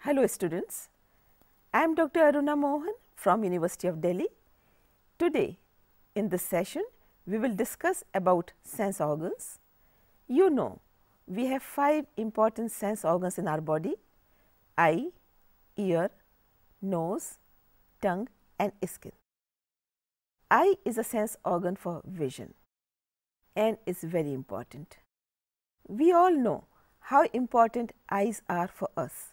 Hello students, I am Dr. Aruna Mohan from University of Delhi. Today in this session we will discuss about sense organs. You know we have five important sense organs in our body eye, ear, nose, tongue and skin. Eye is a sense organ for vision and is very important. We all know how important eyes are for us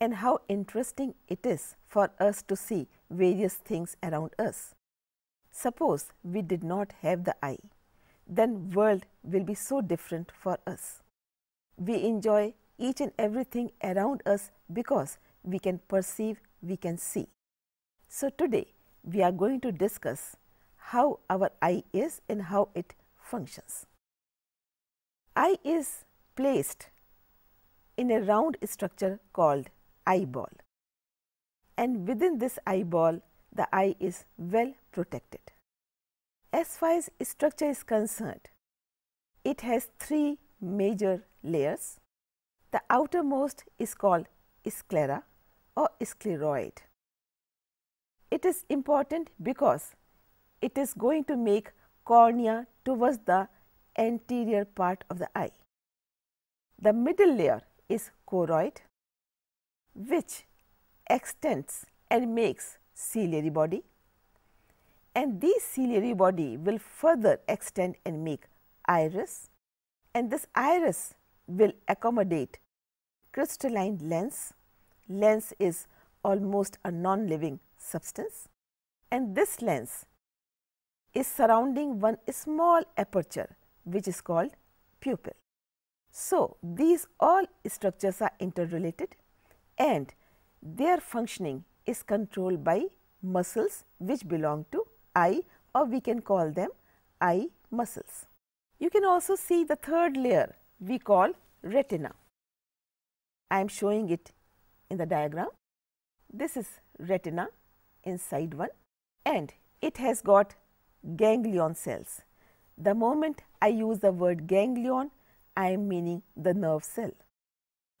and how interesting it is for us to see various things around us. Suppose we did not have the eye, then world will be so different for us. We enjoy each and everything around us because we can perceive, we can see. So today we are going to discuss how our eye is and how it functions. Eye is placed in a round structure called eyeball and within this eyeball the eye is well protected. As far as structure is concerned, it has three major layers. The outermost is called sclera or scleroid it is important because it is going to make cornea towards the anterior part of the eye. The middle layer is choroid which extends and makes ciliary body and this ciliary body will further extend and make iris and this iris will accommodate crystalline lens. Lens is almost a non-living substance and this lens is surrounding one small aperture which is called pupil. So, these all structures are interrelated and their functioning is controlled by muscles which belong to eye or we can call them eye muscles. You can also see the third layer we call retina. I am showing it in the diagram. This is retina inside one and it has got ganglion cells. The moment I use the word ganglion, I am meaning the nerve cell.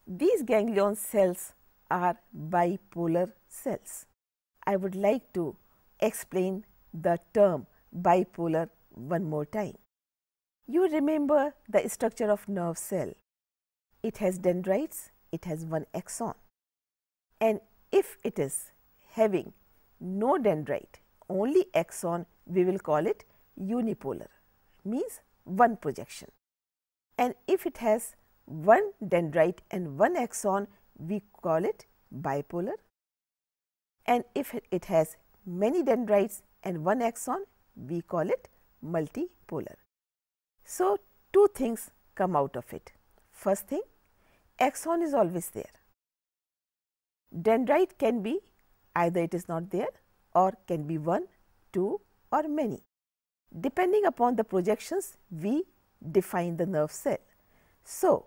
These ganglion cells are bipolar cells. I would like to explain the term bipolar one more time. You remember the structure of nerve cell. It has dendrites, it has one axon. An if it is having no dendrite, only axon, we will call it unipolar, means one projection. And if it has one dendrite and one axon, we call it bipolar. And if it has many dendrites and one axon, we call it multipolar. So, two things come out of it. First thing, axon is always there. Dendrite can be either it is not there or can be one, two or many. Depending upon the projections, we define the nerve cell. So,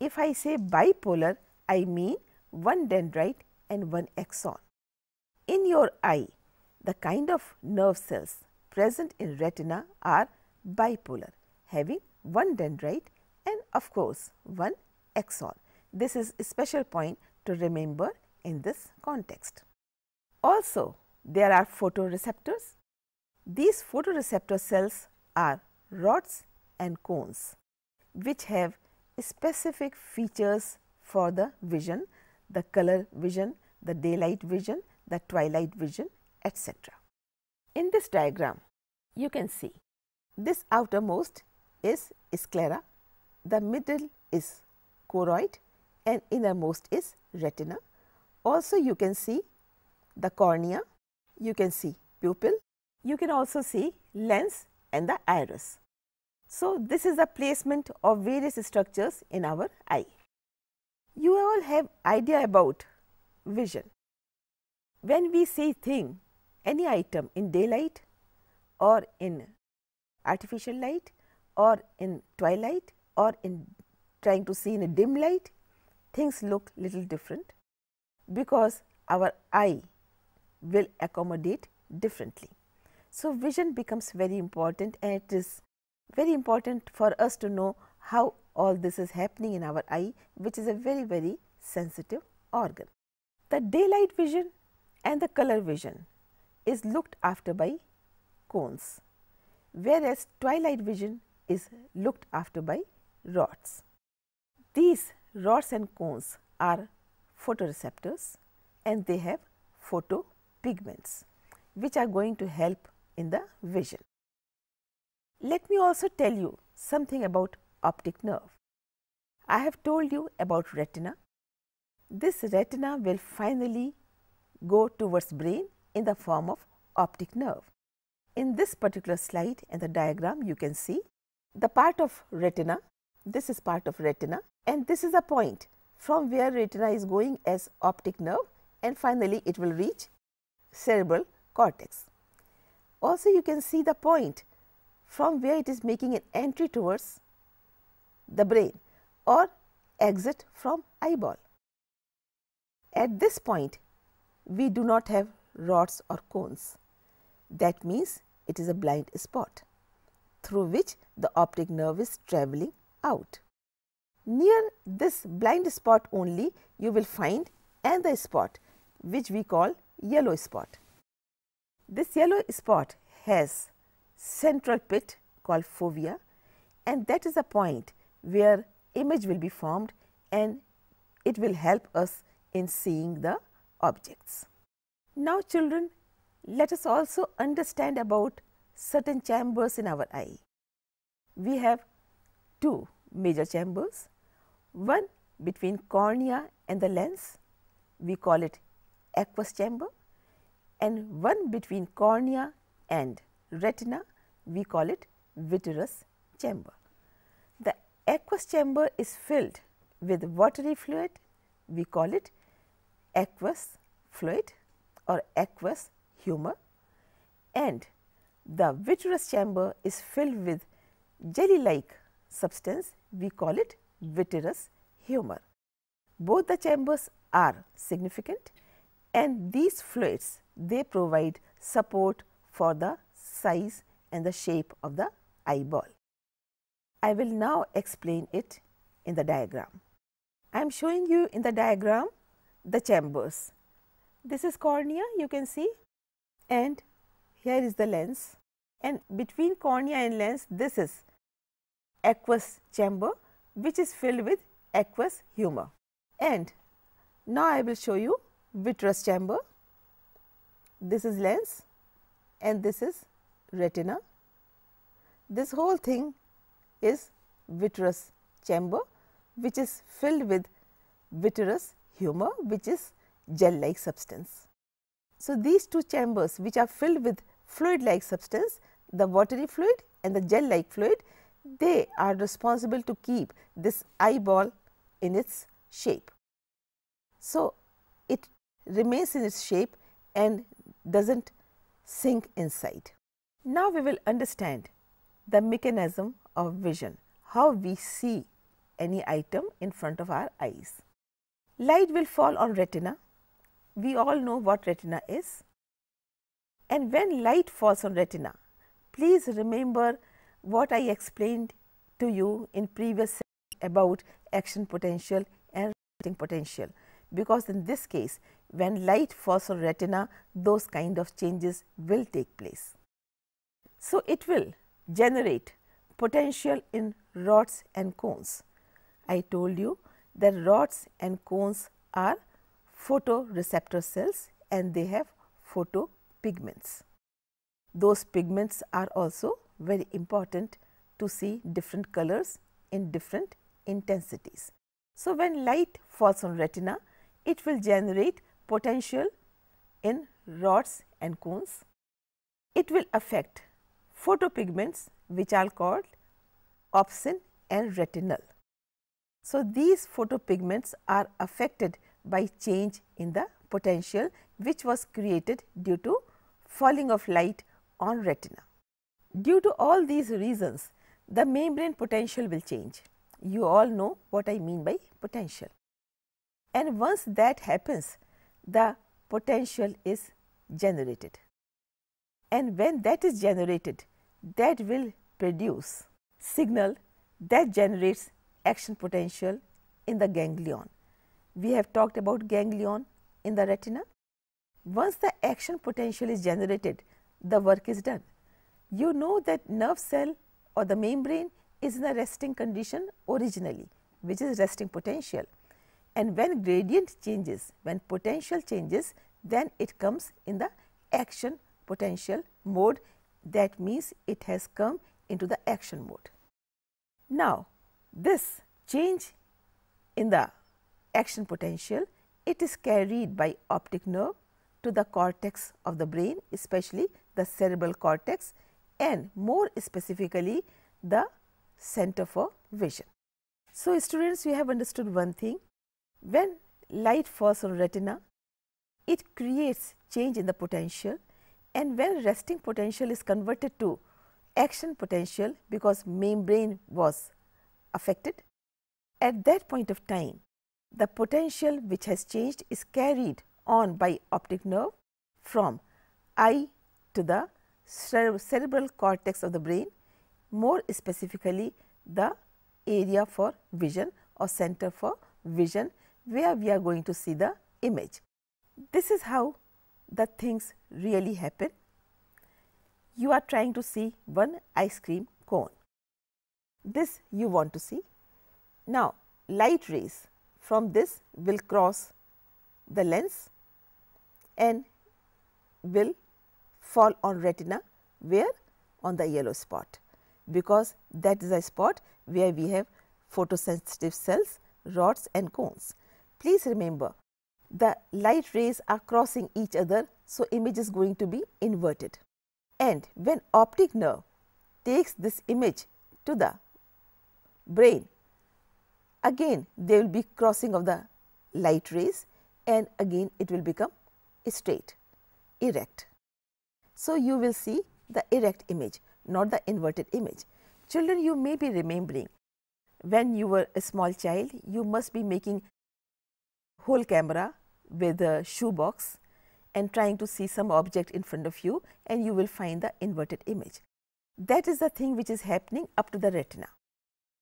if I say bipolar, I mean one dendrite and one axon. In your eye, the kind of nerve cells present in retina are bipolar, having one dendrite and of course, one axon. This is a special point to remember in this context. Also, there are photoreceptors. These photoreceptor cells are rods and cones, which have specific features for the vision, the color vision, the daylight vision, the twilight vision, etc. In this diagram, you can see this outermost is sclera, the middle is choroid and innermost is retina also you can see the cornea, you can see pupil, you can also see lens and the iris. So, this is the placement of various structures in our eye. You all have idea about vision. When we see thing, any item in daylight or in artificial light or in twilight or in trying to see in a dim light, things look little different because our eye will accommodate differently. So, vision becomes very important and it is very important for us to know how all this is happening in our eye which is a very very sensitive organ. The daylight vision and the color vision is looked after by cones whereas twilight vision is looked after by rods. These rods and cones are photoreceptors and they have photopigments which are going to help in the vision. Let me also tell you something about optic nerve. I have told you about retina. This retina will finally go towards brain in the form of optic nerve. In this particular slide and the diagram you can see the part of retina, this is part of retina and this is a point from where retina is going as optic nerve and finally it will reach cerebral cortex. Also you can see the point from where it is making an entry towards the brain or exit from eyeball. At this point we do not have rods or cones. That means it is a blind spot through which the optic nerve is travelling out. Near this blind spot only you will find another spot which we call yellow spot. This yellow spot has central pit called fovea and that is a point where image will be formed and it will help us in seeing the objects. Now children, let us also understand about certain chambers in our eye. We have two major chambers one between cornea and the lens, we call it aqueous chamber and one between cornea and retina, we call it vitreous chamber. The aqueous chamber is filled with watery fluid, we call it aqueous fluid or aqueous humor and the vitreous chamber is filled with jelly like substance, we call it vitreous humor. Both the chambers are significant and these fluids they provide support for the size and the shape of the eyeball. I will now explain it in the diagram. I am showing you in the diagram the chambers. This is cornea you can see and here is the lens and between cornea and lens this is aqueous chamber which is filled with aqueous humor. And now I will show you vitreous chamber. This is lens and this is retina. This whole thing is vitreous chamber which is filled with vitreous humor which is gel like substance. So, these two chambers which are filled with fluid like substance, the watery fluid and the gel like fluid they are responsible to keep this eyeball in its shape. So, it remains in its shape and does not sink inside. Now, we will understand the mechanism of vision, how we see any item in front of our eyes. Light will fall on retina. We all know what retina is. And when light falls on retina, please remember what I explained to you in previous about action potential and resting potential because in this case when light falls on retina those kind of changes will take place. So, it will generate potential in rods and cones. I told you that rods and cones are photoreceptor cells and they have photopigments. Those pigments are also very important to see different colors in different intensities. So, when light falls on retina, it will generate potential in rods and cones. It will affect photopigments which are called opsin and retinal. So, these photopigments are affected by change in the potential which was created due to falling of light on retina. Due to all these reasons, the membrane potential will change. You all know what I mean by potential. And once that happens, the potential is generated. And when that is generated, that will produce signal that generates action potential in the ganglion. We have talked about ganglion in the retina. Once the action potential is generated, the work is done you know that nerve cell or the membrane is in a resting condition originally which is resting potential. And when gradient changes, when potential changes then it comes in the action potential mode that means it has come into the action mode. Now, this change in the action potential it is carried by optic nerve to the cortex of the brain especially the cerebral cortex and more specifically the center for vision. So, students you have understood one thing when light falls on retina it creates change in the potential and when resting potential is converted to action potential because membrane was affected at that point of time the potential which has changed is carried on by optic nerve from eye to the cerebral cortex of the brain, more specifically the area for vision or center for vision where we are going to see the image. This is how the things really happen. You are trying to see one ice cream cone. This you want to see. Now, light rays from this will cross the lens and will fall on retina where on the yellow spot because that is a spot where we have photosensitive cells, rods and cones. Please remember the light rays are crossing each other, so image is going to be inverted. And when optic nerve takes this image to the brain, again there will be crossing of the light rays and again it will become straight, erect. So, you will see the erect image not the inverted image. Children you may be remembering when you were a small child you must be making whole camera with a shoebox and trying to see some object in front of you and you will find the inverted image. That is the thing which is happening up to the retina.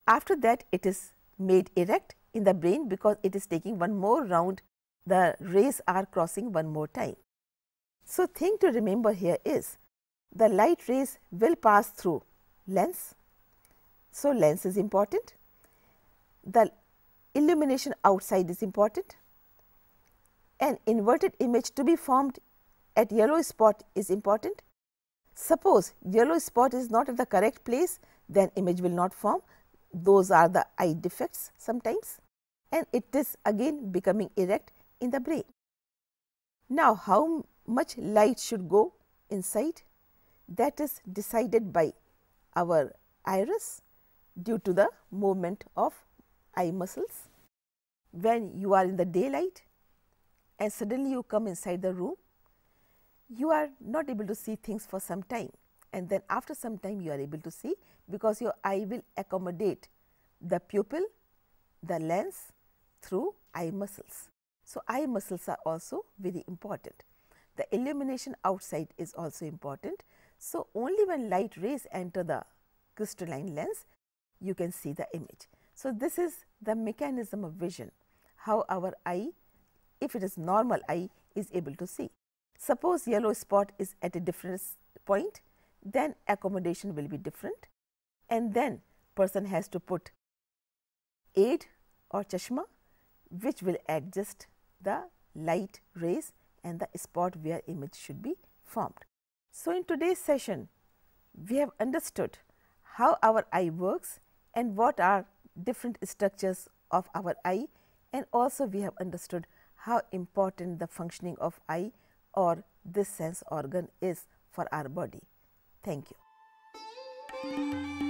After that it is made erect in the brain because it is taking one more round the rays are crossing one more time. So, thing to remember here is the light rays will pass through lens. So, lens is important, the illumination outside is important, an inverted image to be formed at yellow spot is important. Suppose yellow spot is not at the correct place, then image will not form. Those are the eye defects sometimes and it is again becoming erect in the brain. Now, how much light should go inside that is decided by our iris due to the movement of eye muscles. When you are in the daylight and suddenly you come inside the room, you are not able to see things for some time and then after some time you are able to see because your eye will accommodate the pupil, the lens through eye muscles. So, eye muscles are also very important. The illumination outside is also important. So, only when light rays enter the crystalline lens, you can see the image. So, this is the mechanism of vision, how our eye, if it is normal eye, is able to see. Suppose yellow spot is at a different point, then accommodation will be different and then person has to put aid or chashma which will adjust the light rays and the spot where image should be formed. So, in today's session, we have understood how our eye works and what are different structures of our eye and also we have understood how important the functioning of eye or this sense organ is for our body. Thank you.